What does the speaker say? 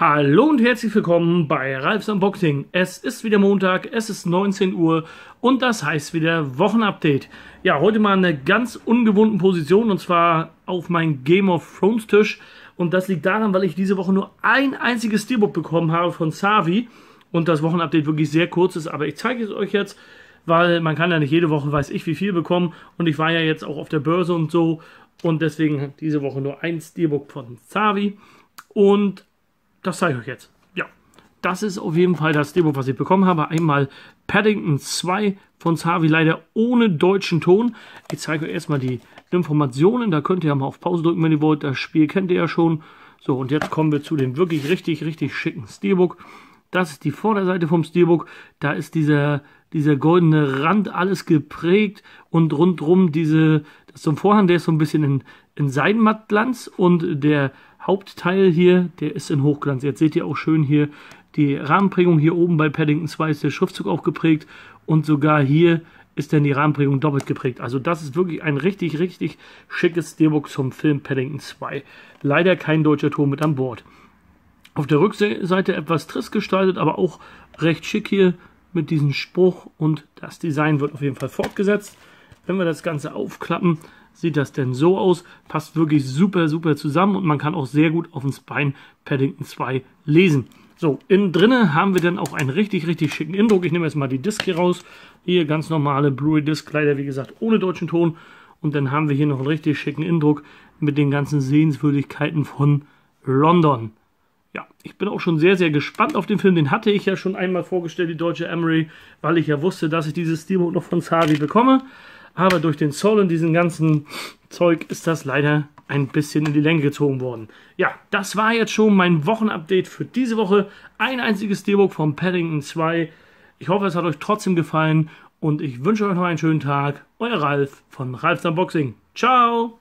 Hallo und herzlich willkommen bei Ralfs Unboxing. Es ist wieder Montag, es ist 19 Uhr und das heißt wieder Wochenupdate. Ja, heute mal eine ganz ungewohnten Position und zwar auf meinem Game of Thrones Tisch. Und das liegt daran, weil ich diese Woche nur ein einziges Steelbook bekommen habe von Savi und das Wochenupdate wirklich sehr kurz ist, aber ich zeige es euch jetzt, weil man kann ja nicht jede Woche, weiß ich, wie viel bekommen und ich war ja jetzt auch auf der Börse und so und deswegen diese Woche nur ein Steelbook von Savi und das zeige ich euch jetzt. Ja, das ist auf jeden Fall das Demo, was ich bekommen habe. Einmal Paddington 2 von Savi, leider ohne deutschen Ton. Ich zeige euch erstmal die Informationen. Da könnt ihr ja mal auf Pause drücken, wenn ihr wollt. Das Spiel kennt ihr ja schon. So, und jetzt kommen wir zu dem wirklich richtig, richtig schicken Steelbook. Das ist die Vorderseite vom Steelbook. Da ist dieser, dieser goldene Rand, alles geprägt und rundrum diese, zum ein Vorhang, der ist so ein bisschen in, in Seidenmattglanz und der Hauptteil hier, der ist in Hochglanz. Jetzt seht ihr auch schön hier die Rahmenprägung hier oben bei Paddington 2 ist der Schriftzug auch geprägt und sogar hier ist dann die Rahmenprägung doppelt geprägt. Also das ist wirklich ein richtig, richtig schickes Steelbook zum Film Paddington 2. Leider kein deutscher Turm mit an Bord. Auf der Rückseite etwas trist gestaltet, aber auch recht schick hier mit diesem Spruch und das Design wird auf jeden Fall fortgesetzt. Wenn wir das Ganze aufklappen, sieht das denn so aus. Passt wirklich super, super zusammen und man kann auch sehr gut auf dem Spine Paddington 2 lesen. So, innen drinne haben wir dann auch einen richtig, richtig schicken Indruck. Ich nehme jetzt mal die Disc hier raus. Hier ganz normale Blu-ray-Disc, leider wie gesagt ohne deutschen Ton. Und dann haben wir hier noch einen richtig schicken Indruck mit den ganzen Sehenswürdigkeiten von London. Ja, ich bin auch schon sehr, sehr gespannt auf den Film. Den hatte ich ja schon einmal vorgestellt, die deutsche Emery, weil ich ja wusste, dass ich dieses Steelbook noch von Xavi bekomme aber durch den Zoll und diesen ganzen Zeug ist das leider ein bisschen in die Länge gezogen worden. Ja, das war jetzt schon mein Wochenupdate für diese Woche. Ein einziges Debug vom Paddington 2. Ich hoffe, es hat euch trotzdem gefallen und ich wünsche euch noch einen schönen Tag. Euer Ralf von Ralfs Unboxing. Ciao!